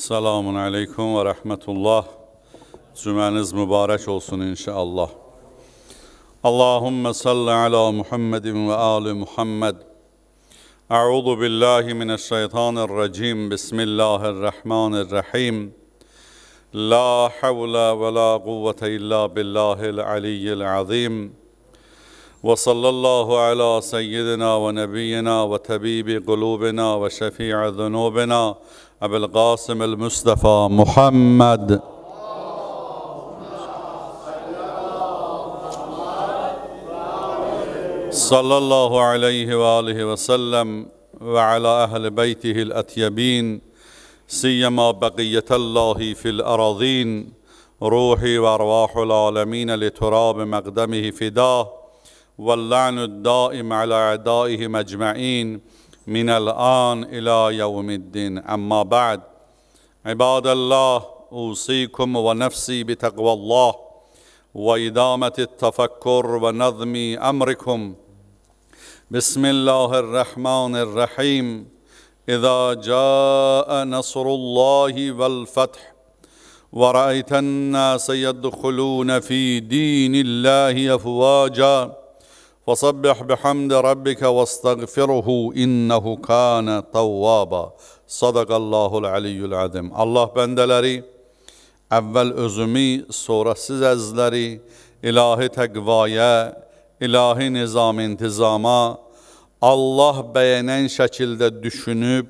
Selamun Aleyküm ve Rahmetullah. Cümeniz mübarek olsun inşallah. Allahümme salli ala Muhammedin ve ali Muhammed. Euzu billahi mineşşeytanirracim. Bismillahirrahmanirrahim. La havle ve la kuvvete illa billahil aliyyil azim. وصلى الله على سيدنا tabibi وتبيب قلوبنا وشفيع ذنوبنا أبي القاسم المصطفى محمد صلى الله عليه وآله وسلم وعلى أهل بيته الأتيبين سيما بقية الله في الأراضين روحي وأرواح العالمين لتراب مقدمه فداه واللعن الدائم على أعدائهم أجمعين من الآن إلى يوم الدين أما بعد عباد الله أوصيكم ونفسي بتقوى الله وإدامة التفكر ونظم أمركم بسم الله الرحمن الرحيم إذا جاء نصر الله والفتح ورأيت الناس يدخلون في دين الله أفواجاً فسبح بحمد ربك واستغفره innehu kana tawwaba. Sadakallahul aliyyul azim. Allah bendeleri evvel özümü sonra siz əzləri ilahi təqvaya, ilahi nizam intizama Allah bəyənən şəkildə düşünüb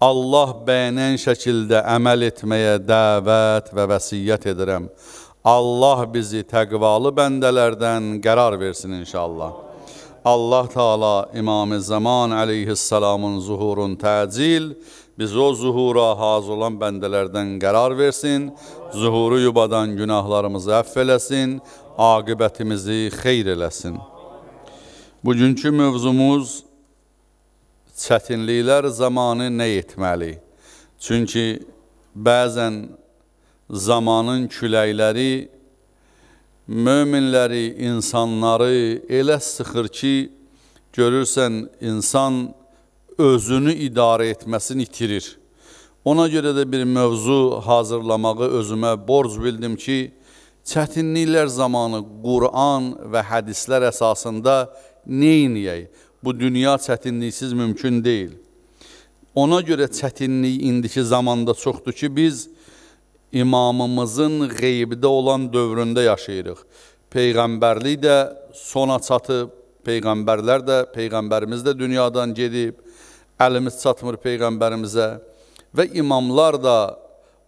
Allah bəyənən şəkildə əməl etməyə dəvət və vəsiyyət edirəm. Allah bizi təqvalı bəndələrdən qərar versin inşallah. Allah Teala İmam-ı Zaman əleyhissalamın zuhurun təcil, bizi o zuhura hazır olan bəndələrdən qərar versin, zuhuru yubadan günahlarımızı əff eləsin, aqibətimizi xeyr eləsin. Bugünkü mövzumuz çətinliklər zamanı nə etməli? Çünki bəzən zamanın küləkləri möminləri, insanları elə sıxır ki, görürsən insan özünü idarə etməsini itirir. Ona görə də bir mövzu hazırlamağı özümə borc bildim ki, çətinliklər zamanı Quran və hədislər əsasında neyniyək? Bu dünya çətinliksiz mümkün deyil. Ona görə çətinlik indiki zamanda çoxdur ki, biz imamımızın qeybdə olan dövründə yaşayırıq. Peyğəmbərlik də sona çatıb, peyğəmbərlər də, peyğəmbərimiz də dünyadan gedib, əlimiz çatmır peyğəmbərimizə və imamlar da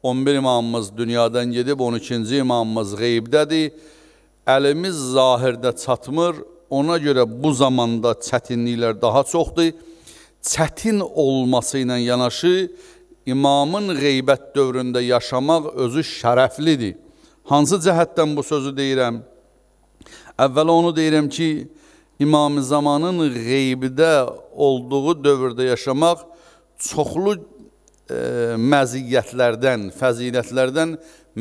11 imamımız dünyadan gedib, 12-ci imamımız qeybdədir. Əlimiz zahirdə çatmır, ona görə bu zamanda çətinliklər daha çoxdur. Çətin olması ilə yanaşı imamın qeybət dövründə yaşamaq özü şərəflidir. Hansı cəhətdən bu sözü deyirəm? Əvvəla onu deyirəm ki, imam zamanın qeybdə olduğu dövrdə yaşamaq çoxlu e, məziyyətlərdən, fəzilətlərdən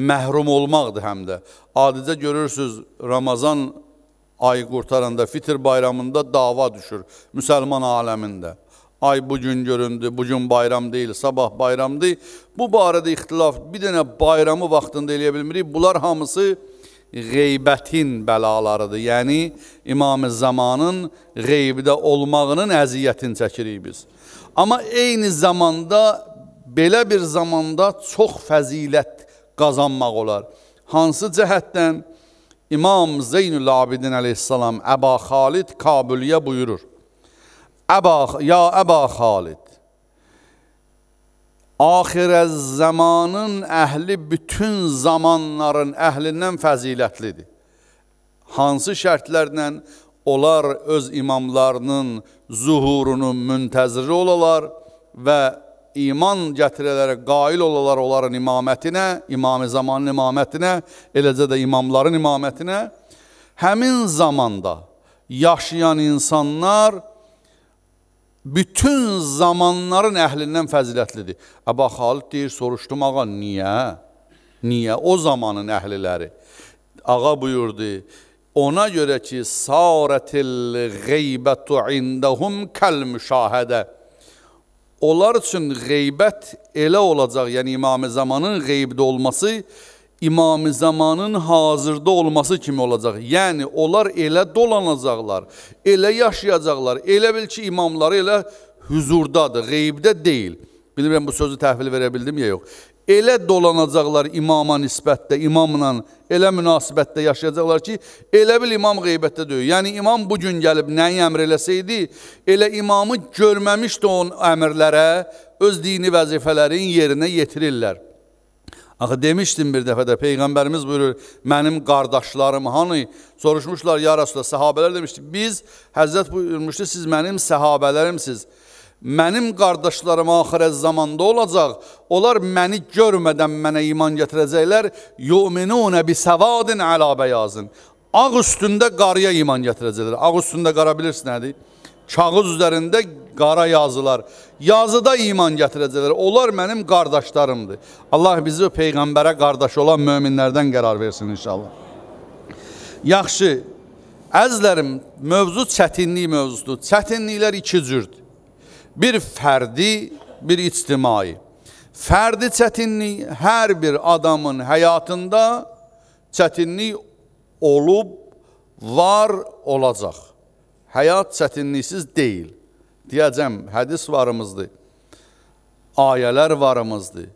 məhrum olmaqdır həm də. Adicə görürsüz, Ramazan ayı qurtaranda, fitr bayramında dava düşür müsəlman aləmində ay bugün göründü, bugün bayram deyil, sabah bayram deyil. Bu barədə ixtilaf bir dənə bayramı vaxtında eləyə bilmirik. Bunlar hamısı qeybətin bəlalarıdır. Yəni, İmam-ı Zamanın qeybdə olmağının əziyyətini çəkirik biz. Amma eyni zamanda, belə bir zamanda çox fəzilət qazanmaq olar. Hansı cəhətdən İmam Zeynül Abidin əleyhissalam Əba Xalid Kabuliyyə buyurur. Əba, ya Əba Xalid, axirə zamanın əhli bütün zamanların əhlindən fəzilətlidir. Hansı şərtlərlə onlar öz imamlarının zuhurunun müntəziri olalar və iman gətirələrə qail olalar onların imamətinə, imam-ı zamanın imamətinə, eləcə də imamların imamətinə, həmin zamanda yaşayan insanlar, bütün zamanların əhlindən fəzilətlidir. Əba e Xalid deyir, soruşdum ağa, niyə? Niyə? O zamanın əhliləri. Ağa buyurdu, ona görə ki, sarətil qeybətu indəhum kəl müşahədə. Onlar üçün qeybət elə olacaq, yəni imam zamanın qeybdə olması, imam-ı zamanın hazırda olması kimi olacaq. Yəni, onlar elə dolanacaqlar, elə yaşayacaqlar, elə bil ki, imamları elə hüzurdadır, qeybdə deyil. Bilmirəm, bu sözü təhvil verə bildim ya yox. Elə dolanacaqlar imama nisbətdə, imamla elə münasibətdə yaşayacaqlar ki, elə bil imam qeybətdə deyil. Yəni, imam bugün gəlib nəyi əmr eləsəydi, elə imamı görməmişdi onun əmrlərə, öz dini vəzifələrin yerinə yetirirlər. Axı demişdim bir dəfə də peyğəmbərimiz buyurur, mənim qardaşlarım hani soruşmuşlar ya Rasulullah, səhabələr demişdi. Biz Həzrət buyurmuşdu, siz mənim səhabələrimsiz. Mənim qardaşlarım axirət zamanda olacaq. Onlar məni görmədən mənə iman gətirəcəklər. Yu'minuna bi savadin ala bayazin. Ağ üstündə qarıya iman gətirəcəklər. Ağ üstündə qara bilirsiniz nədir? kağız üzerinde qara yazılar. Yazıda iman gətirəcəklər. Onlar benim qardaşlarımdır. Allah bizi peygambere kardeş olan müminlerden qərar versin inşallah. Yaxşı. Əzlərim, mövzu çetinliği mövzusudur. Çətinliklər iki cürdür. Bir fərdi, bir ictimai. Fərdi çetinliği her bir adamın hayatında çətinlik olub, var olacaq. həyat çətinliksiz deyil. Deyəcəm, hədis varımızdır, ayələr varımızdır.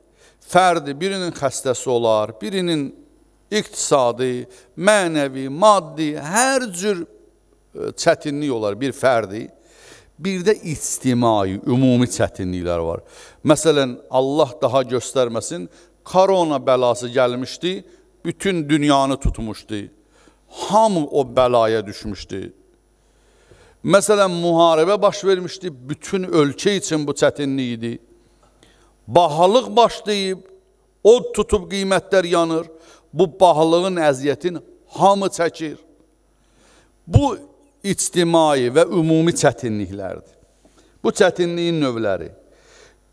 Fərdi birinin xəstəsi olar, birinin iqtisadi, mənəvi, maddi, hər cür e, çətinlik olar bir fərdi. Bir də ictimai, ümumi çətinliklər var. Məsələn, Allah daha göstərməsin, korona bəlası gəlmişdi, bütün dünyanı tutmuşdu. Hamı o bəlaya düşmüşdü. Məsələn, müharibə baş vermişdi, bütün ölkə üçün bu çətinlik idi. Bahalıq başlayıb, od tutub qiymətlər yanır. Bu bahalığın əziyyətin hamı çəkir. Bu, ictimai və ümumi çətinliklərdir. Bu çətinliyin növləri.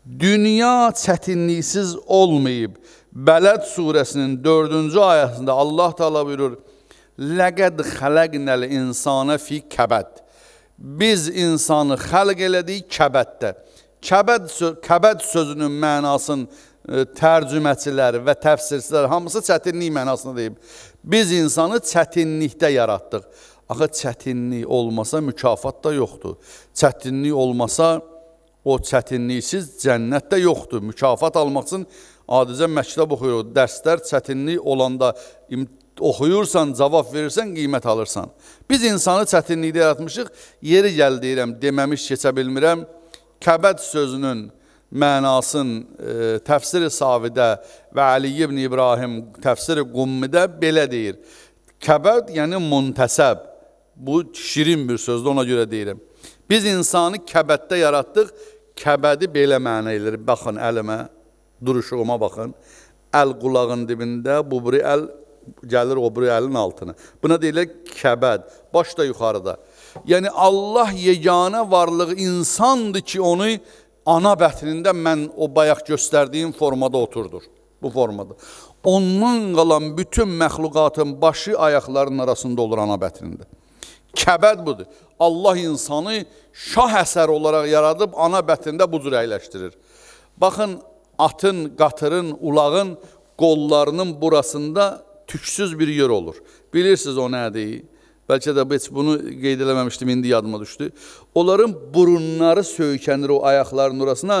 Dünya çətinliksiz olmayıb. Bələd surəsinin 4-cü ayəsində Allah təala buyurur: "Ləqəd xələqnəl insana fi kəbəd." Biz insanı xəlq elədik kəbəddə. Kəbəd, sö kəbəd sözünün mənasını e, tərcümətçilər və təfsirçilər hamısı çətinlik mənasını deyib. Biz insanı çətinlikdə yaratdıq. Axı çətinlik olmasa mükafat da yoxdur. Çətinlik olmasa o çətinliksiz cənnət də yoxdur. Mükafat almaq üçün adicə məktəb oxuyuruq. Dərslər çətinlik olanda oxuyursan, cavab verirsən, qiymət alırsan. Biz insanı çətinlikdə yaratmışıq, yeri gəl deyirəm, deməmiş keçə bilmirəm. Kəbəd sözünün mənasın e, təfsiri Savidə və Ali ibn İbrahim təfsiri Qummidə belə deyir. Kəbəd, yəni müntəsəb. Bu şirin bir sözdür, ona görə deyirəm. Biz insanı kəbəddə yaratdıq, kəbədi belə mənə edir. Baxın əlimə, duruşuğuma baxın. Əl qulağın dibində, bu biri əl gəlir o biri əlin altını. Buna deyirlər kəbəd, baş da yuxarıda. Yəni Allah yeganə varlığı insandır ki, onu ana bətrində mən o bayaq göstərdiyim formada oturdur. Bu formada. Ondan qalan bütün məxluqatın başı ayaqlarının arasında olur ana bətrində. Kəbəd budur. Allah insanı şah əsər olaraq yaradıb ana bətrində bu cür əyləşdirir. Baxın, atın, qatırın, ulağın qollarının burasında tüksüz bir yer olur. Bilirsiniz o nədir? Bəlkə də heç bunu qeyd eləməmişdim, indi yadıma düşdü. Onların burunları söykənir o ayaqlarının orasına.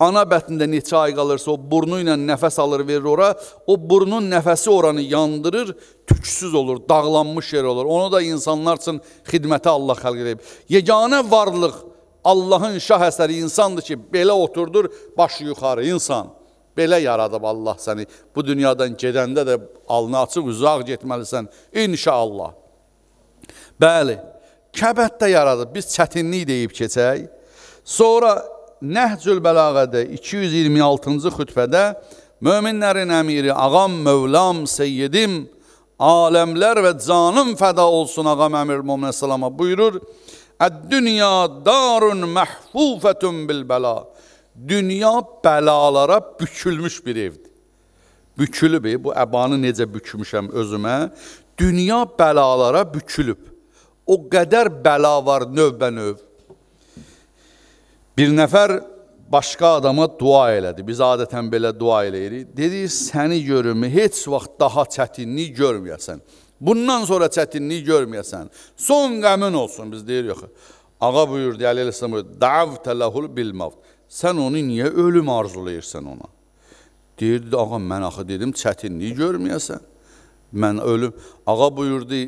Ana bətnində neçə ay qalırsa o burnu ilə nəfəs alır, verir ora. O burnun nəfəsi oranı yandırır, tüksüz olur, dağlanmış yer olur. Onu da insanlar üçün xidməti Allah xəlq edib. Yeganə varlıq Allahın şah əsəri insandır ki, belə oturdur başı yuxarı insan. Belə yaradıb Allah səni. Bu dünyadan gedəndə də alnı açıq, uzaq getməlisən. İnşallah. Bəli, Kəbət də yaradıb. Biz çətinlik deyib keçək. Sonra Nəhcül Bəlağədə 226-cı xütbədə Möminlərin əmiri, ağam, mövlam, seyyidim, aləmlər və canım fəda olsun ağam əmir Muhammed Səlama buyurur. Əd-dünya darun məhfufətun bil bəla. Dünya bəlalara bükülmüş bir evdir. Bükülüb, bu əbanı necə bükmüşəm özümə. Dünya bəlalara bükülüb. O qədər bəla var növbə-növ. Bir nəfər başqa adama dua elədi. Biz adətən belə dua eləyirik. Dedi, səni görümü heç vaxt daha çətinlik görməyəsən. Bundan sonra çətinlik görməyəsən. Son qəmin olsun, biz deyirik yox. Ağa buyurdu, Əli Ələsələm buyurdu, davtə ləhul bilmavd sən onu niyə ölüm arzulayırsan ona? Deyirdi, ağa, mən axı dedim, çətinliyi görməyəsən. Mən ölüm, ağa buyurdu,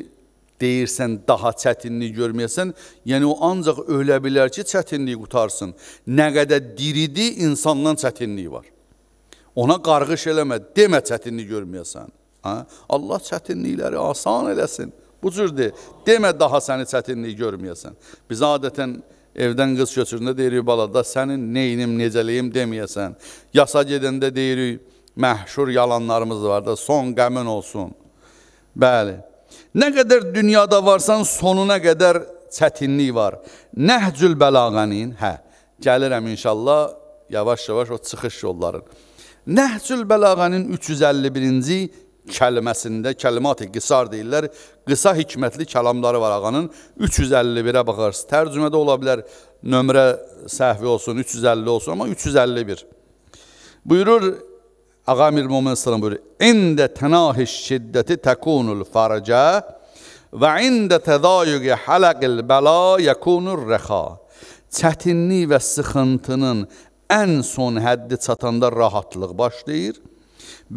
deyirsən, daha çətinliyi görməyəsən, yəni o ancaq ölə bilər ki, çətinliyi qutarsın. Nə qədər diridi, insandan çətinliyi var. Ona qarğış eləmə, demə çətinliyi görməyəsən. Ha? Allah çətinlikləri asan eləsin. Bu cürdür. Demə daha səni çətinliyi görməyəsən. Biz adətən Evdən qız köçüründə deyirik, balada sənin neyinim, necəliyim deməyəsən. Yasa gedəndə deyirik, məhşur yalanlarımız var da, son qəmin olsun. Bəli, nə qədər dünyada varsan, sonuna qədər çətinlik var. Nəhcül bəlağənin, hə, gəlirəm inşallah, yavaş-yavaş o çıxış yolların. Nəhcül bəlağənin 351-ci kəlməsində kəlmat-ı qisar deyirlər. Qısa hikmətli kəlamları var ağanın. 351-ə baxarsınız. Tərcümədə ola bilər nömrə səhvi olsun, 350 olsun, amma 351. Buyurur Ağa Mir Mumin Sırım buyurur. İndə tənahiş şiddəti təkunul faracə və ində tədayüqi hələqil bəla yəkunur rəxa. Çətinlik və sıxıntının ən son həddi çatanda rahatlıq başlayır.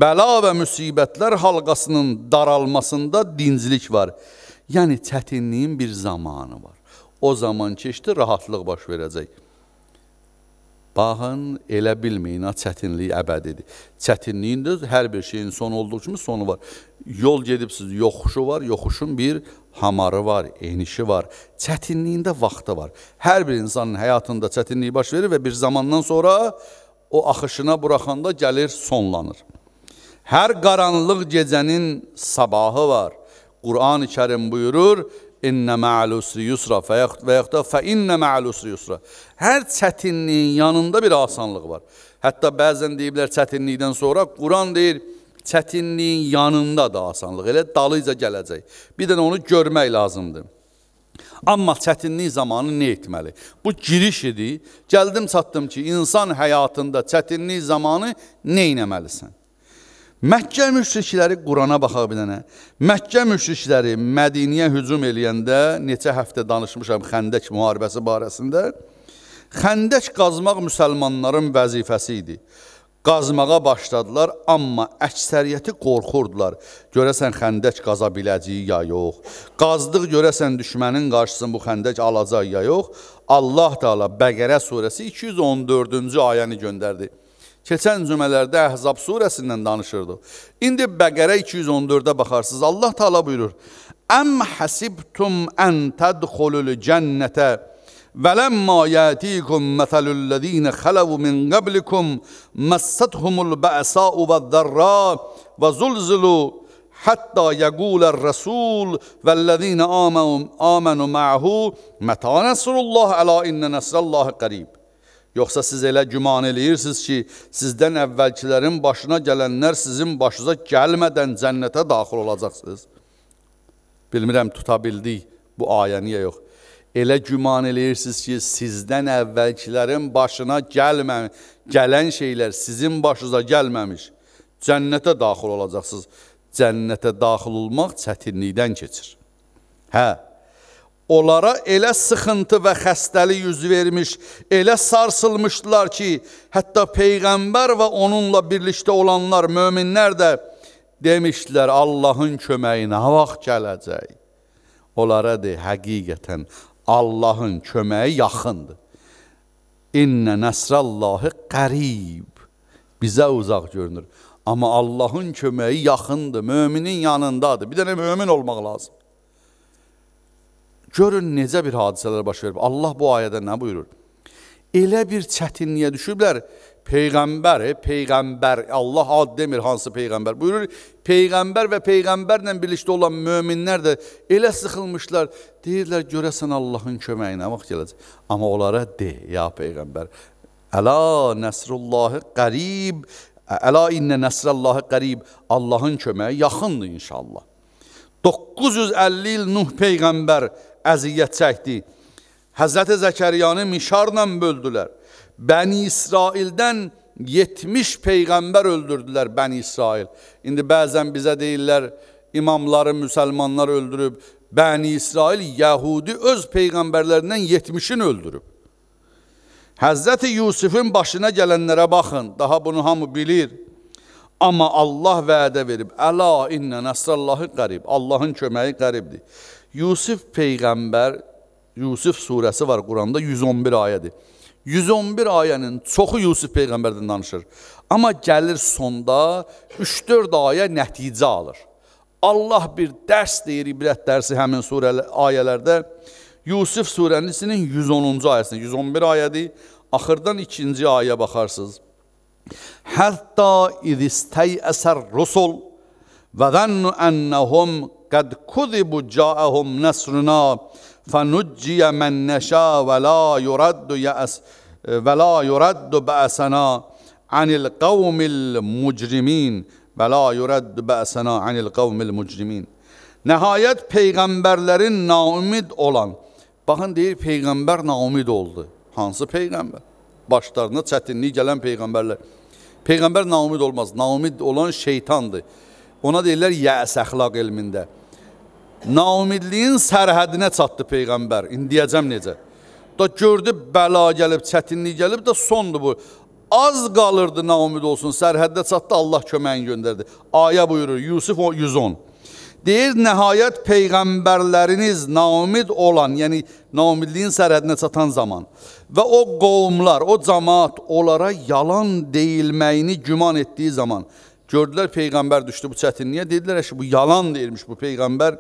Bəla və müsibətlər halqasının daralmasında dincilik var. Yəni çətinliyin bir zamanı var. O zaman keçdi, rahatlıq baş verəcək. Baxın, elə bilməyin, çətinlik əbədidir. Çətinliyin də hər bir şeyin sonu olduğu kimi sonu var. Yol gedibsiz, yoxuşu var, yoxuşun bir hamarı var, enişi var. Çətinliyində vaxtı var. Hər bir insanın həyatında çətinlik baş verir və bir zamandan sonra o axışına buraxanda gəlir, sonlanır. Hər qaranlıq gecənin sabahı var. Quran-ı Kerim buyurur: İnnə mə'al usri yusra və yaxud da fə innə mə'al usri yusra. Hər çətinliyin yanında bir asanlıq var. Hətta bəzən deyiblər çətinlikdən sonra Quran deyir çətinliyin yanında da asanlıq elə dalıca gələcək. Bir də onu görmək lazımdır. Amma çətinlik zamanı nə etməli? Bu giriş idi. Gəldim çatdım ki, insan həyatında çətinlik zamanı nə etməlisən? Məkkə müşrikləri Qurana baxaq bir dənə. Məkkə müşrikləri Mədiniyə hücum eləyəndə neçə həftə danışmışam Xəndək müharibəsi barəsində. Xəndək qazmaq müsəlmanların vəzifəsi idi. Qazmağa başladılar, amma əksəriyyəti qorxurdular. Görəsən xəndək qaza biləcəyi ya yox. Qazdıq görəsən düşmənin qarşısını bu xəndək alacaq ya yox. Allah Taala Bəqərə surəsi 214-cü ayəni göndərdi. Keçən cümələrdə Əhzab surəsindən danışırdı. İndi Bəqərə 214-də baxarsınız. Allah Taala buyurur: "Əm hasibtum an tadkhulul cennete ولما ياتيكم مثل الذين خلوا من قبلكم مستهم البأساء والضراء وزلزلوا حتى يقول الرسول والذين آمنوا, آمنوا معه متى نصر الله ألا إن نصر الله قريب Yoxsa siz elə güman eləyirsiniz ki, sizdən əvvəlkilərin başına gələnlər sizin başınıza gəlmədən cənnətə daxil olacaqsınız. Bilmirəm, tuta bildik bu ayə niyə yox. Elə güman eləyirsiniz ki, sizdən əvvəlkilərin başına gəlmə, gələn şeylər sizin başınıza gəlməmiş. Cənnətə daxil olacaqsınız. Cənnətə daxil olmaq çətinlikdən keçir. Hə, Onlara elə sıxıntı və xəstəlik yüz vermiş, elə sarsılmışdılar ki, hətta Peyğəmbər və onunla birlikdə olanlar, möminlər də demişdilər, Allahın köməyi nə vaxt gələcək? Onlara de, həqiqətən Allahın köməyi yaxındır. İnnə nəsrəllahı qərib. Bizə uzaq görünür. Amma Allahın köməyi yaxındır, möminin yanındadır. Bir dənə mömin olmaq lazım. Görün necə bir hadisələr baş verib. Allah bu ayədə nə buyurur? Elə bir çətinliyə düşüblər, Peyğəmbəri, Peyğəmbər, Allah ad demir hansı Peyğəmbər, buyurur, Peyğəmbər və Peyğəmbərlə birlikdə olan möminlər də elə sıxılmışlar, deyirlər, görəsən Allahın köməyinə vaxt gələcək. Amma onlara de, ya Peyğəmbər, Əla nəsrullahı qərib, Əla innə nəsrəllahı qərib, Allahın köməyi yaxındır inşallah. 950 il Nuh Peyğəmbər, Peyğəmbər, əziyyət çəkdi. Həzrəti Zəkəriyanı mişarla böldülər. Bəni İsraildən 70 peyğəmbər öldürdülər Bəni İsrail. İndi bəzən bizə deyirlər, imamları müsəlmanlar öldürüb, Bəni İsrail Yəhudi öz peyğəmbərlərindən 70-ini öldürüb. Həzrəti Yusufun başına gələnlərə baxın, daha bunu hamı bilir. Amma Allah vədə verib, əla innə nəsrəllahi qərib, Allahın köməyi qəribdir. Yusuf peyğəmbər Yusuf surəsi var Quranda 111 ayədir. 111 ayənin çoxu Yusuf peyğəmbərdən danışır. Amma gəlir sonda 3-4 ayə nəticə alır. Allah bir dərs deyir, ibrət dərsi həmin surəli ayələrdə. Yusuf surənisinin 110-cu ayəsində 111 ayədir. Axırdan 2-ci ayəyə baxarsınız. Hətta idistəy əsər rusul və zənnu ənnəhum قد كذب جاءهم نصرنا فنجي من نشاء ولا يرد يأس ولا يرد بأسنا عن القوم المجرمين ولا يرد بأسنا عن القوم المجرمين Nihayet peygamberlerin naumid olan, bakın deyir peygamber naumid oldu. Hansı peygamber? Başlarına çətinlik gələn peygamberler. Peygamber naumid olmaz. Naumid olan şeytandı. Ona deyirlər yəs əxlaq elmində. naumidliyin sərhədinə çatdı Peyğəmbər. İndi deyəcəm necə? Da gördü, bəla gəlib, çətinlik gəlib, da sondur bu. Az qalırdı naumid olsun, sərhəddə çatdı, Allah köməyin göndərdi. Aya buyurur, Yusuf 110. Deyir, nəhayət peyğəmbərləriniz naumid olan, yəni naumidliyin sərhədinə çatan zaman və o qovumlar, o cəmaat onlara yalan deyilməyini güman etdiyi zaman gördülər peyğəmbər düşdü bu çətinliyə, dedilər ki, bu yalan deyilmiş bu peyğəmbər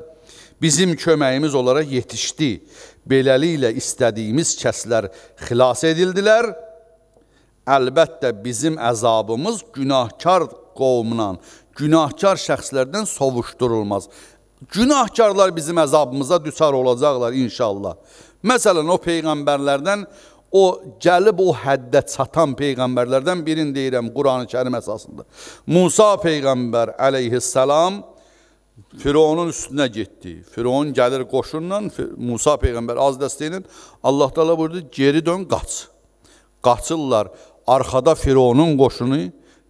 bizim köməyimiz olaraq yetişdi. Beləliklə istədiyimiz kəslər xilas edildilər. Əlbəttə bizim əzabımız günahkar qovumla, günahkar şəxslərdən sovuşdurulmaz. Günahkarlar bizim əzabımıza düçar olacaqlar inşallah. Məsələn, o peyğəmbərlərdən o gəlib o həddə çatan peyğəmbərlərdən birini deyirəm Qurani-Kərim əsasında. Musa peyğəmbər əleyhissalam Fironun üstünə getdi. Firon gəlir qoşunla, Musa peyğəmbər az dəstəyi ilə Allah təala buyurdu: "Geri dön, qaç." Qaçırlar arxada Fironun qoşunu,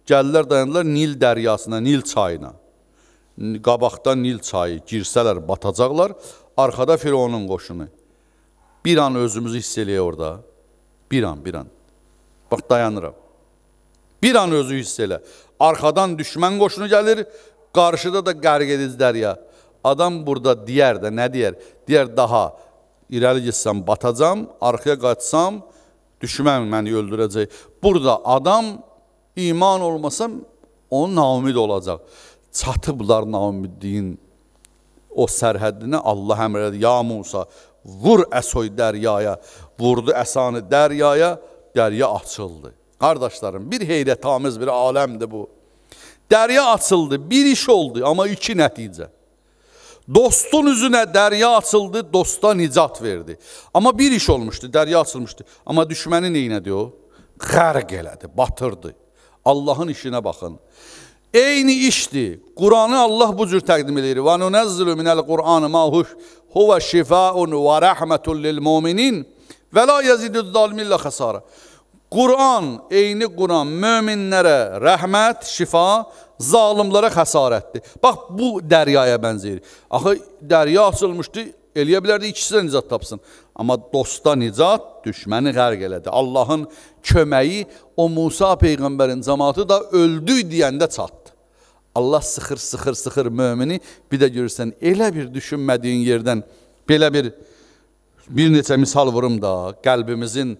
gəlirlər dayandılar Nil dəryasına, Nil çayına. Qabaqda Nil çayı, girsələr batacaqlar. Arxada Fironun qoşunu. Bir an özümüzü hiss eləyək orada. Bir an, bir an. Bax dayanıram. Bir an özü hiss elə. Arxadan düşmən qoşunu gəlir, Qarşıda da qərq edici dərya. Adam burada deyər də, nə deyər? Deyər daha, irəli getsəm batacam, arxaya qaçsam, düşmən məni öldürəcək. Burada adam iman olmasa, onun naumid olacaq. Çatıblar naumidliyin o sərhəddinə Allah əmr edir. Ya Musa, vur əsoy dəryaya. Vurdu əsanı dəryaya, dərya açıldı. Qardaşlarım, bir heyrətamiz bir aləmdir bu dərya açıldı, bir iş oldu, amma iki nəticə. Dostun üzünə dərya açıldı, dosta nicat verdi. Amma bir iş olmuşdu, dərya açılmışdı. Amma düşməni neynədi o? Xərq elədi, batırdı. Allahın işinə baxın. Eyni işdir. Quranı Allah bu cür təqdim edir. Və nunəzzülü minəl Qur'an ma huvə şifaun və rəhmətun lil muminin və la yəzidü zalmi illə xəsara. Quran, eyni Quran möminlərə rəhmət, şifa, zalimlərə xəsarətdir. Bax, bu dəryaya bənzəyir. Axı, dərya açılmışdı, eləyə bilərdi ikisi də nicat tapsın. Amma dosta nicat, düşməni qərq elədi. Allahın köməyi o Musa Peyğəmbərin cəmatı da öldü deyəndə çatdı. Allah sıxır, sıxır, sıxır mömini, bir də görürsən, elə bir düşünmədiyin yerdən belə bir, bir neçə misal vurum da, qəlbimizin, qəlbimizin,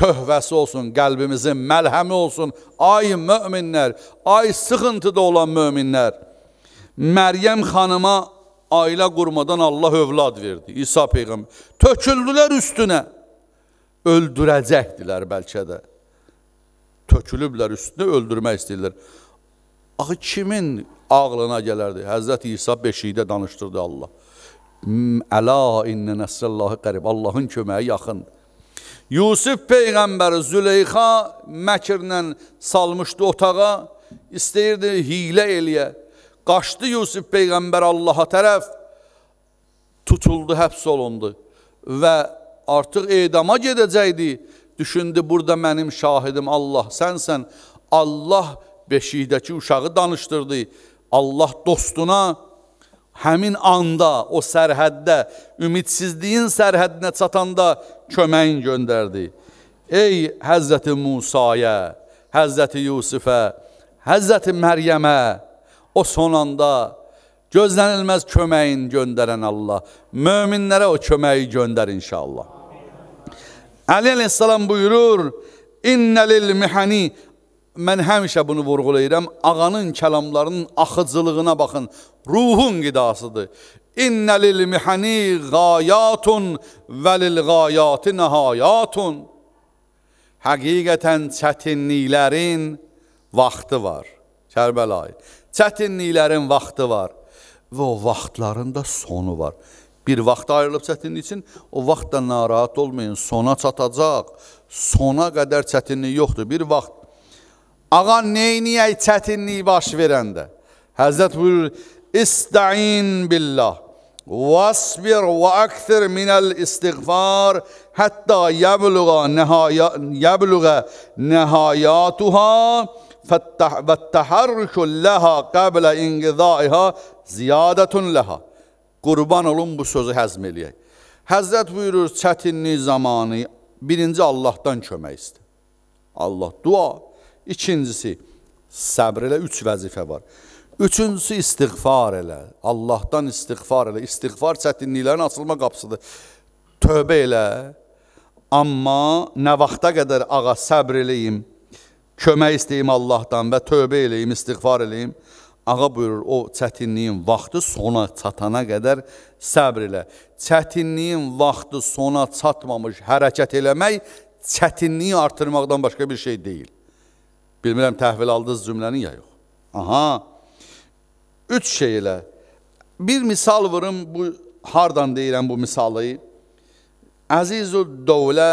tövbəsi olsun, qəlbimizin məlhəmi olsun. Ay möminlər, ay sıxıntıda olan möminlər. Məryəm xanıma ailə qurmadan Allah övlad verdi, İsa Peyğəmbər. Töküldülər üstünə, öldürəcəkdilər bəlkə də. Tökülüblər üstünə, öldürmək istəyirlər. Axı kimin ağlına gələrdi? Həzrət İsa beşikdə danışdırdı Allah. Əla innə nəsrəllahi qərib, Allahın köməyi yaxındır. Yusuf Peyğəmbəri Züleyxa məkirlə salmışdı otağa, istəyirdi hilə eləyə. Qaçdı Yusuf Peyğəmbər Allaha tərəf, tutuldu, həbs olundu və artıq edama gedəcəkdi. Düşündü, burada mənim şahidim Allah, sənsən. Allah beşikdəki uşağı danışdırdı. Allah dostuna həmin anda, o sərhəddə, ümidsizliyin sərhədinə çatanda köməyin göndərdi. Ey Həzrəti Musaya, Həzrəti Yusufə, Həzrəti Məryəmə, o son anda gözlənilməz köməyin göndərən Allah, möminlərə o köməyi göndər inşallah. Əli əleyhissalam buyurur, İnnəlil mihəni mən həmişə bunu vurğulayıram, ağanın kəlamlarının axıcılığına baxın, ruhun qidasıdır. İnnəlil mihəni qayatun vəlil qayati nəhayatun. Həqiqətən çətinliklərin vaxtı var, Kərbəlayi. Çətinliklərin vaxtı var və o vaxtların da sonu var. Bir vaxt ayrılıb çətinlik üçün o vaxtda narahat olmayın, sona çatacaq. Sona qədər çətinlik yoxdur. Bir vaxt Ağa neyniyək çətinlik baş verəndə? Həzrət buyurur, İstəin billah. Vasbir və əksir minəl istiğfar hətta yəbluğa nəhaya, yəbluğa nəhayatuha və təharrükü ləhə qəblə inqidaiha ziyadətun ləhə. Qurban olun bu sözü həzm eləyək. Həzrət buyurur, çətinlik zamanı birinci Allahdan kömək istə. Allah dua. İkincisi, səbr elə üç vəzifə var. Üçüncüsü, istiğfar elə. Allahdan istiğfar elə. İstiğfar çətinliklərin açılma qapısıdır. Tövbə elə. Amma nə vaxta qədər ağa səbr eləyim, kömək istəyim Allahdan və tövbə eləyim, istiğfar eləyim. Ağa buyurur, o çətinliyin vaxtı sona çatana qədər səbr elə. Çətinliyin vaxtı sona çatmamış hərəkət eləmək çətinliyi artırmaqdan başqa bir şey deyil. Bilmirəm təhvil aldınız cümləni ya yox. Aha. Üç şey elə. Bir misal vurun bu hardan deyirəm bu misalı. Əzizü dövlə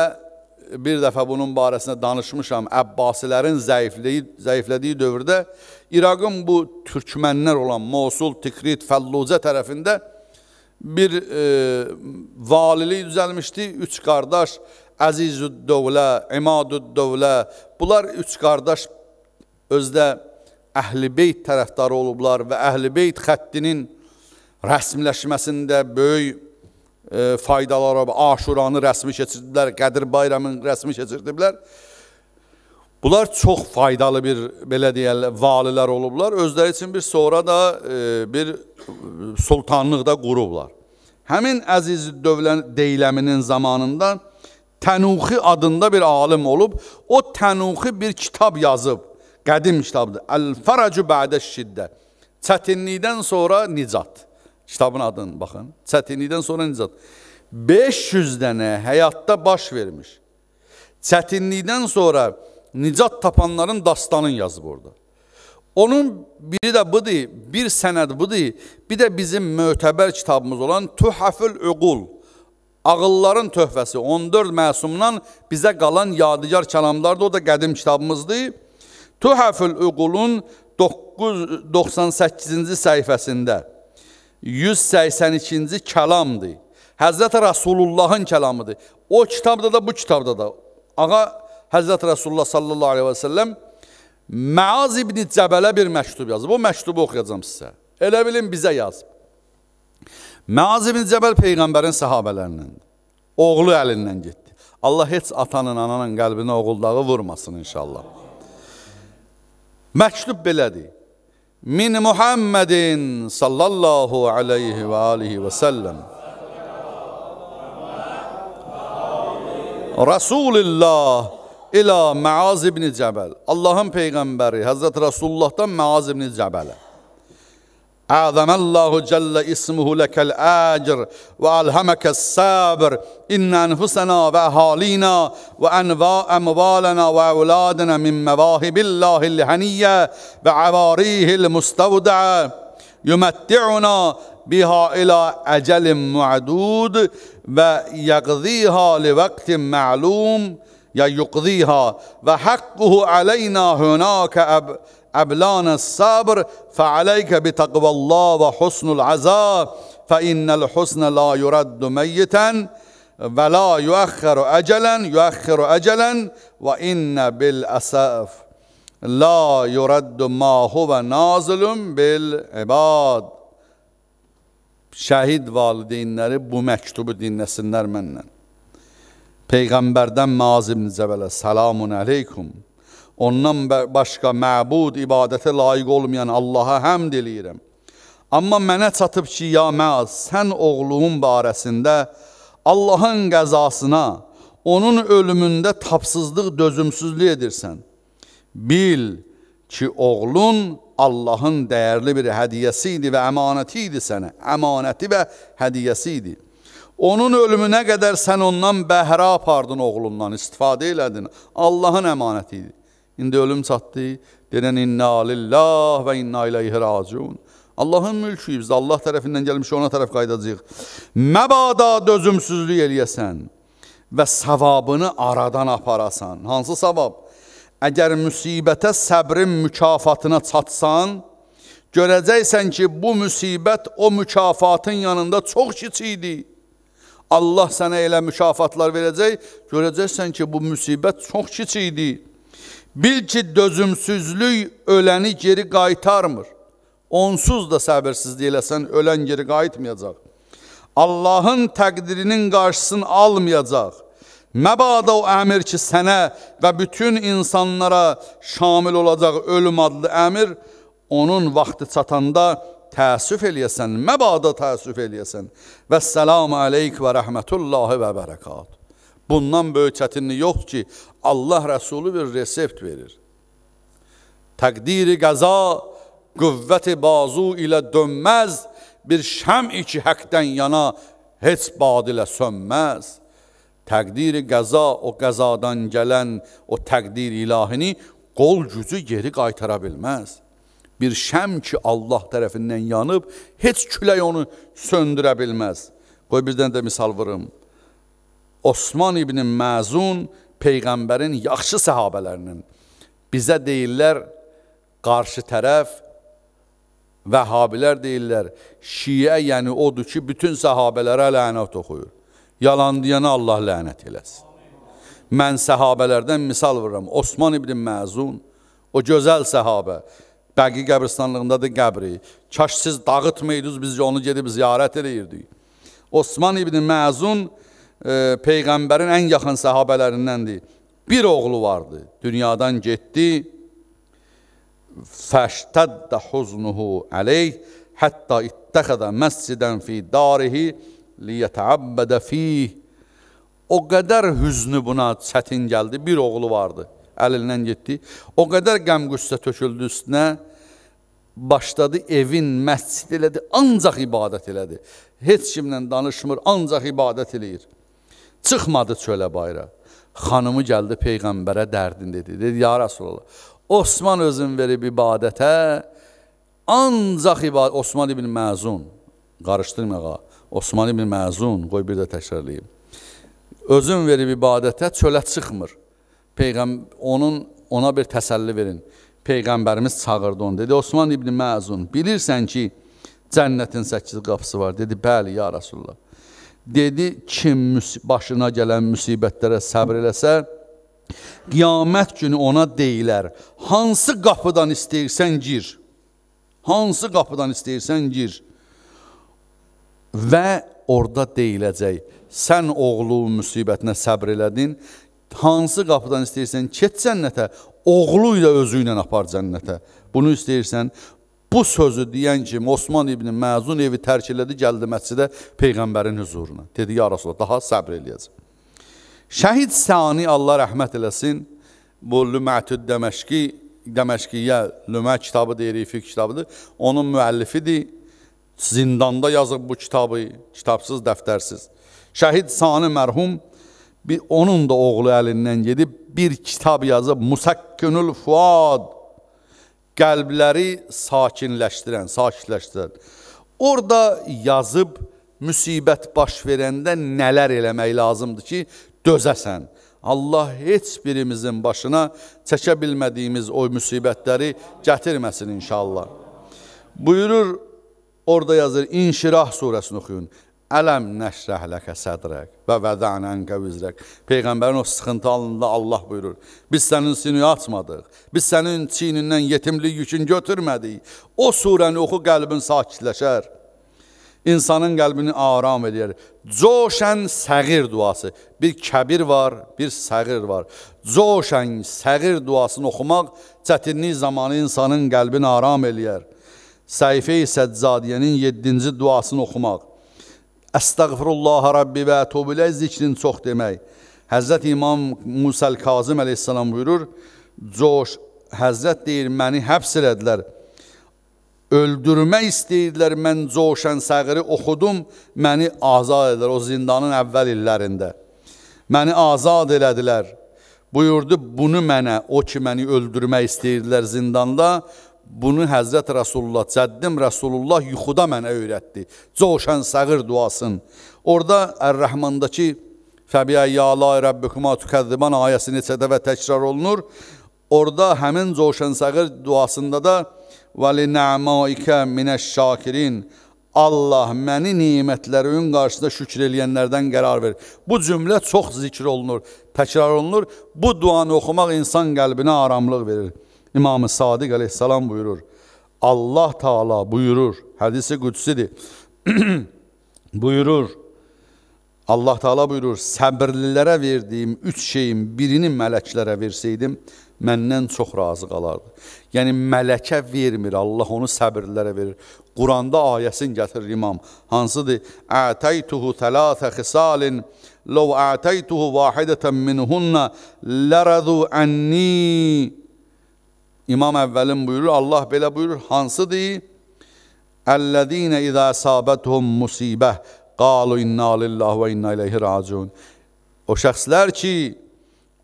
bir dəfə bunun barəsində danışmışam. Əbbasilərin zəifliyi, zəiflədiyi dövrdə İraqın bu türkmənlər olan Mosul, Tikrit, Fəlluzə tərəfində bir e, valiliyi düzəlmişdi. Üç qardaş Əzizüd-Dövlə, İmadüd-Dövlə, bunlar üç qardaş özdə Əhl-i Beyt tərəfdarı olublar və Əhl-i Beyt xəttinin rəsmiləşməsində böyük e, faydalar, Aşuranı rəsmi keçirdiblər, Qədir bayramını rəsmi keçirdiblər. Bunlar çox faydalı bir, belə deyərlər, valilər olublar. Özləri üçün bir sonra da e, bir e, sultanlıq da qurublar. Həmin Əziz Dövlən deyləminin zamanında Tənuxi adında bir alim olub, o Tənuxi bir kitab yazıb. Qədim kitabdır. Əl-Fərəcü bədə şiddə. Çətinlikdən sonra nicat. Kitabın adını baxın. Çətinlikdən sonra nicat. 500 dənə həyatda baş vermiş. Çətinlikdən sonra nicat tapanların dastanını yazıb orada. Onun biri də budur, bir sənəd budur. Bir də bizim mötəbər kitabımız olan Tuhafül Uqul. Ağılların töhfəsi 14 məsumdan bizə qalan yadigar kəlamlardır. O da qədim kitabımızdır. Tuhafül Uqulun 98-ci səhifəsində 182-ci kəlamdır. Həzrət Rasulullahın kəlamıdır. O kitabda da bu kitabda da ağa Həzrət Rasulullah sallallahu aleyhi və səlləm Məaz ibn Cəbələ bir məktub yazıb. O məktubu oxuyacam sizə. Elə bilin bizə yazıb. Məaz ibn Cəbəl Peyğəmbərin sahabələrinin, oğlu elinden gitti. Allah heç atanın, ananın qəlbinə oğuldağı vurmasın inşallah. Məktub belədir. Min Muhammedin sallallahu aleyhi ve alihi ve sellem. Resulullah ila Maaz ibn Cəbəl. Allahın Peyğəmbəri Həzrət Resulullahdan Maaz ibn Cəbələ. عظم الله جل اسمه لك الأجر وألهمك الصبر إن أنفسنا وأهالينا وأنواع أموالنا وأولادنا من مواهب الله الهنية بعواريه المستودعة يمتعنا بها إلى أجل معدود ويقضيها لوقت معلوم يقضيها وحقه علينا هناك أب أبلان الصبر فعليك بتقوى الله وحسن العزاء فإن الحسن لا يرد ميتا ولا يؤخر أجلا يؤخر أجلا وإن بالأسف لا يرد ما هو نازل بالعباد شهيد valideynləri bu məktubu dinləsinlər məndən. Peyğəmbərdən mazib nicə belə, salamun عليكم Ondan başqa məbud ibadətə layiq olmayan Allaha həmd eləyirəm. Amma mənə çatıb ki, ya məz, sən oğlumun barəsində Allahın qəzasına, onun ölümündə tapsızlıq, dözümsüzlük edirsən. Bil ki, oğlun Allahın dəyərli bir hədiyəsi idi və əmanəti idi sənə. Əmanəti və hədiyəsi idi. Onun ölümünə qədər sən ondan bəhrə apardın oğlundan, istifadə elədin. Allahın əmanəti idi. İndi ölüm çatdı. Deyən inna lillah və inna ilayhi raciun. Allahın mülküyüz. Allah tərəfindən gəlmiş ona tərəf qayıdacağıq. Məbada dözümsüzlük eləyəsən və savabını aradan aparasan. Hansı savab? Əgər müsibətə səbrin mükafatına çatsan, görəcəksən ki, bu müsibət o mükafatın yanında çox kiçikdir. Allah sənə elə mükafatlar verəcək, görəcəksən ki, bu müsibət çox kiçikdir. Bil ki, dözümsüzlük öləni geri qaytarmır. Onsuz da səbirsizlik eləsən, ölən geri qayıtmayacaq. Allahın təqdirinin qarşısını almayacaq. Məbada o əmir ki, sənə və bütün insanlara şamil olacaq ölüm adlı əmir, onun vaxtı çatanda təəssüf eləyəsən, məbada təəssüf eləyəsən. Və səlamu aleyk və rəhmətullahi və bərəkatuhu. Bundan böyük çətinlik yoxdur ki, Allah Rəsulü bir resept verir. Təqdiri qəza, qüvvəti bazu ilə dönməz, bir şəmi ki, həqdən yana heç badilə sönməz. Təqdiri qəza, o qəzadan gələn o təqdir ilahini qol gücü geri qaytara bilməz. Bir şəm ki, Allah tərəfindən yanıb, heç külək onu söndürə bilməz. Qoy birdən də misal vırım. Osman ibn Məzun Peyğəmbərin yaxşı səhabələrinin bizə deyirlər qarşı tərəf vəhabilər deyirlər şiə yəni odur ki bütün səhabələrə lənət oxuyur. Yalan deyənə Allah lənət eləsin. Mən səhabələrdən misal verirəm. Osman ibn Məzun o gözəl səhabə Bəqi qəbristanlığındadır qəbri. Kaş siz dağıtmaydınız biz onu gedib ziyarət eləyirdik. Osman ibn Məzun e, Peyğəmbərin ən yaxın səhabələrindəndir. Bir oğlu vardı, dünyadan getdi, fəştəddə huznuhu əleyh, hətta ittəxədə məscidən fi darihi liyətəabbədə fih. O qədər hüznü buna çətin gəldi, bir oğlu vardı, əlindən getdi. O qədər qəm-qüssə töküldü üstünə, başladı evin məscid elədi, ancaq ibadət elədi. Heç kimlə danışmır, ancaq ibadət eləyir. Çıxmadı çölə bayra. Xanımı gəldi Peyğəmbərə dərdin dedi. Dedi, ya Rasulallah, Osman özün verib ibadətə, ancaq ibadət, Osman ibn Məzun, qarışdırmağa, Osman ibn Məzun, qoy bir də təkrarlayayım. Özün verib ibadətə çölə çıxmır. Peyğəm onun ona bir təsəlli verin. Peyğəmbərimiz çağırdı onu. Dedi, Osman ibn Məzun, bilirsən ki, cənnətin 8 qapısı var. Dedi, bəli, ya Rasulullah dedi, kim başına gələn müsibətlərə səbr eləsə, qiyamət günü ona deyilər, hansı qapıdan istəyirsən gir, hansı qapıdan istəyirsən gir və orada deyiləcək, sən oğlu müsibətinə səbr elədin, hansı qapıdan istəyirsən, ket cənnətə, oğlu ilə özü ilə apar cənnətə. Bunu istəyirsən, bu sözü deyən kimi Osman ibn Məzun evi tərk elədi, gəldi məscidə Peyğəmbərin huzuruna. Dedi, ya Rasulallah, daha səbr eləyəcəm. Şəhid Sani, Allah rəhmət eləsin, bu Lümətüd Dəməşqi, Dəməşqiyə Lümə kitabı deyirik, fiqh kitabıdır. Onun müəllifidir, zindanda yazıb bu kitabı, kitabsız, dəftərsiz. Şəhid Sani mərhum, bir, onun da oğlu əlindən gedib bir kitab yazıb, Musakkünül Fuad, qəlbləri sakinləşdirən, sakitləşdirən. Orada yazıb müsibət baş verəndə nələr eləmək lazımdır ki, dözəsən. Allah heç birimizin başına çəkə bilmədiyimiz o müsibətləri gətirməsin inşallah. Buyurur, orada yazır, İnşirah surəsini oxuyun. Ələm nəşrəh ləkə sədrək və vədanən qəvizrək. Peyğəmbərin o sıxıntı alında Allah buyurur. Biz sənin sinini açmadıq. Biz sənin çiynindən yetimlik yükün götürmədik. O surəni oxu qəlbin sakitləşər. İnsanın qəlbini aram edir. Coşən səğir duası. Bir kəbir var, bir səğir var. Coşən səğir duasını oxumaq çətinlik zamanı insanın qəlbini aram edir. Səyfə-i Səccadiyənin 7-ci duasını oxumaq. Əstəğfirullaha Rabbi və Tobilə zikrin çox demək. Həzrət İmam Musəl Kazım əleyhissalam buyurur, Coş, Həzrət deyir, məni həbs elədilər. Öldürmək istəyirdilər, mən coşən səğiri oxudum, məni azad edilər o zindanın əvvəl illərində. Məni azad elədilər. Buyurdu, bunu mənə, o ki məni öldürmək istəyirdilər zindanda, Bunu Həzrət Rasulullah, cəddim Rasulullah yuxuda mənə öyrətdi. Coşən səğir duasın. Orada Ər-Rəhmandakı Fəbiyə yala Rəbbikuma tükəzziban ayəsi neçə dəfə təkrar olunur. Orada həmin coşən səğir duasında da və li nəmaikə minəş şakirin Allah məni nimətlərin qarşısında şükür eləyənlərdən qərar ver. Bu cümlə çox zikr olunur, təkrar olunur. Bu duanı oxumaq insan qəlbinə aramlıq verir. İmam-ı Sadiq əleyhissalam buyurur. Allah Taala buyurur. Hədisi qüdsidir. buyurur. Allah Taala buyurur. Səbirlilərə verdiyim üç şeyin birini mələklərə versəydim, məndən çox razı qalardı. Yəni mələkə vermir, Allah onu səbirlilərə verir. Quranda ayəsin gətirir imam. Hansıdır? Ətəytuhu thalatha khisalin law ətəytuhu vahidatan minhunna laradu anni İmam əvvəlin buyurur, Allah belə buyurur, hansıdır? Əllədinə izə sabəthum musibə qalu inna lillahi və inna ileyhi raciun. O şəxslər ki,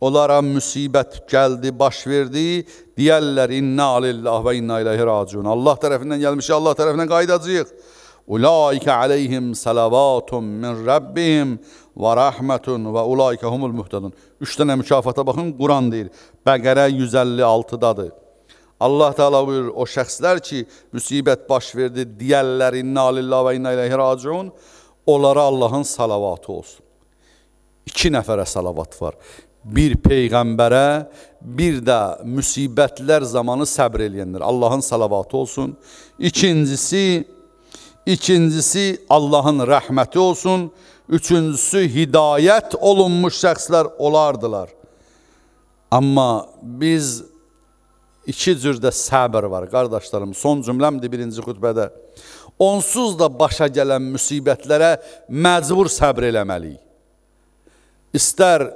onlara müsibət gəldi, baş verdi, deyərlər inna lillahi və inna ileyhi raciun. Allah tərəfindən gəlmiş, Allah tərəfindən qayıdacağıq. Ulaikə aleyhim salavatun min Rabbihim və rəhmətun və ulaikə humul muhtadun. Üç dənə mükafata baxın, Quran deyir. Bəqərə 156-dadır. Allah Teala buyurur, o şəxslər ki, müsibət baş verdi, deyərlər, inna lillah və inna iləyhi raciun, onlara Allahın salavatı olsun. İki nəfərə salavat var. Bir Peyğəmbərə, bir də müsibətlər zamanı səbr eləyənlər. Allahın salavatı olsun. İkincisi, ikincisi Allahın rəhməti olsun. Üçüncüsü, hidayət olunmuş şəxslər olardılar. Amma biz iki cürdə səbir var, qardaşlarım. Son cümləmdir birinci xütbədə. Onsuz da başa gələn müsibətlərə məcbur səbr eləməliyik. İstər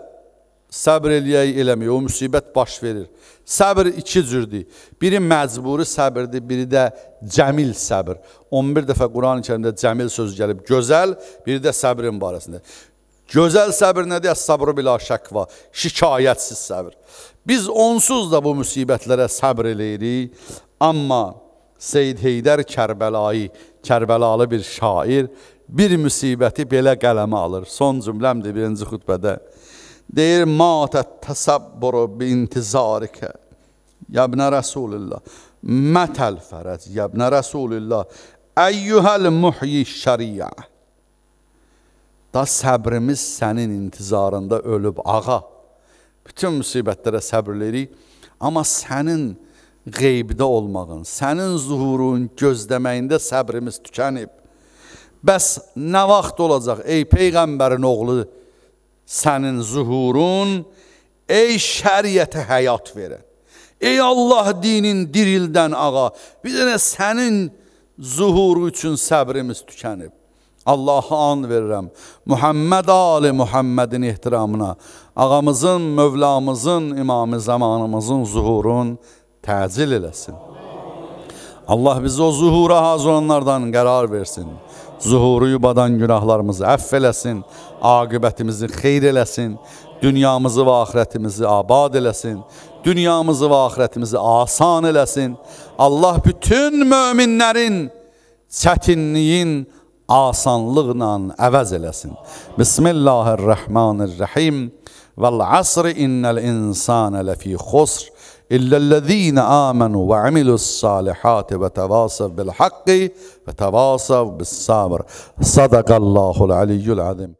səbr eləyək, eləmək, o müsibət baş verir. Səbr iki cürdür. Biri məcburi səbirdir, biri də cəmil səbr. 11 dəfə Quran-ı kərimdə cəmil sözü gəlib. Gözəl, biri də səbrin barəsində. Gözəl səbir nədir? Əs-səbru bila şəkva, şikayətsiz səbir. Biz onsuz da bu müsibətlərə səbr eləyirik, amma Seyyid Heydər Kərbəlayı, Kərbəlalı bir şair bir müsibəti belə qələmə alır. Son cümləmdir birinci xütbədə. Deyir, matət təsəbburu bi intizarikə. Yəbnə Rəsulillah. Mətəl fərəc, yəbnə Rəsulillah. Əyyuhəl muhyi şəriyə. Da səbrimiz sənin intizarında ölüb, ağa. Bütün müsibətlərə səbr eləyirik. Amma sənin qeybdə olmağın, sənin zuhurun gözləməyində səbrimiz tükənib. Bəs nə vaxt olacaq ey Peyğəmbərin oğlu sənin zuhurun, ey şəriyyətə həyat verən, ey Allah dinin dirildən ağa, bir dənə sənin zuhuru üçün səbrimiz tükənib. Allaha an verirəm. Muhammed Ali Muhammedin ehtiramına, ağamızın, Mövlamızın, imamı zamanımızın zuhurun təcil eləsin. Allah bizi o zuhura hazır olanlardan qərar versin. Zuhuru yubadan günahlarımızı əff eləsin, aqibətimizi xeyr eləsin, dünyamızı və axirətimizi abad eləsin, dünyamızı və axirətimizi asan eləsin. Allah bütün möminlərin çətinliyin, asanlıqla əvəz eləsin. Bismillahirrahmanirrahim. Vəl asri innəl insana ləfi xusr illellezine amenu ve amilus salihati ve tevasav bil hakki ve tevasav bis sabr. Sadakallahul aliyyul azim.